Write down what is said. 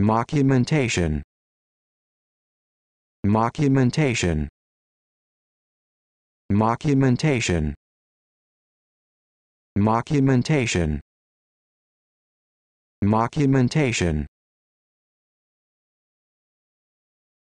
Mockumentation. Mockumentation. Mockumentation. Mockumentation. Mockumentation.